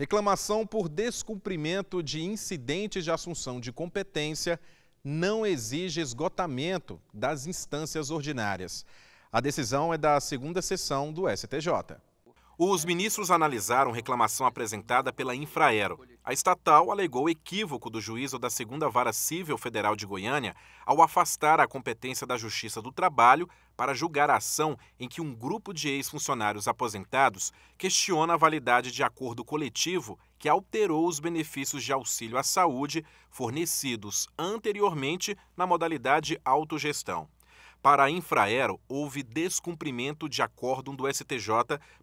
Reclamação por descumprimento de incidentes de assunção de competência não exige esgotamento das instâncias ordinárias. A decisão é da segunda sessão do STJ. Os ministros analisaram reclamação apresentada pela Infraero. A estatal alegou equívoco do juízo da segunda vara civil federal de Goiânia ao afastar a competência da Justiça do Trabalho para julgar a ação em que um grupo de ex-funcionários aposentados questiona a validade de acordo coletivo que alterou os benefícios de auxílio à saúde fornecidos anteriormente na modalidade autogestão. Para a Infraero, houve descumprimento de acórdão do STJ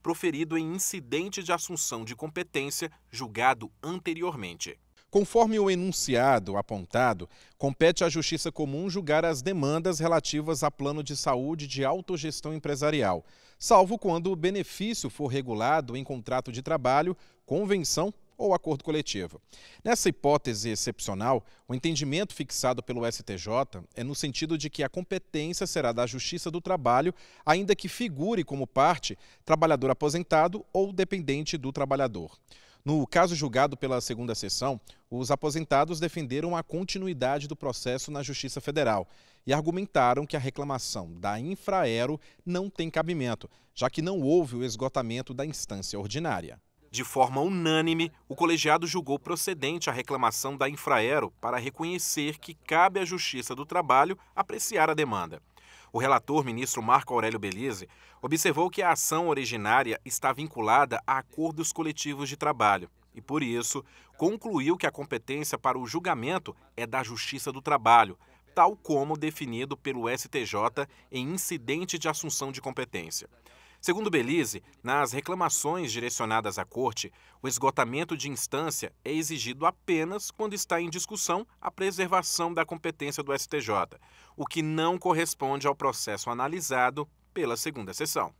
proferido em incidente de assunção de competência julgado anteriormente. Conforme o enunciado apontado, compete à Justiça Comum julgar as demandas relativas a plano de saúde de autogestão empresarial, salvo quando o benefício for regulado em contrato de trabalho, convenção ou acordo coletivo. Nessa hipótese excepcional, o entendimento fixado pelo STJ é no sentido de que a competência será da Justiça do Trabalho, ainda que figure como parte trabalhador aposentado ou dependente do trabalhador. No caso julgado pela segunda sessão, os aposentados defenderam a continuidade do processo na Justiça Federal e argumentaram que a reclamação da Infraero não tem cabimento, já que não houve o esgotamento da instância ordinária. De forma unânime, o colegiado julgou procedente a reclamação da Infraero para reconhecer que cabe à Justiça do Trabalho apreciar a demanda. O relator, ministro Marco Aurélio Belize, observou que a ação originária está vinculada a acordos coletivos de trabalho e, por isso, concluiu que a competência para o julgamento é da Justiça do Trabalho, tal como definido pelo STJ em incidente de assunção de competência. Segundo Belize, nas reclamações direcionadas à Corte, o esgotamento de instância é exigido apenas quando está em discussão a preservação da competência do STJ, o que não corresponde ao processo analisado pela segunda sessão.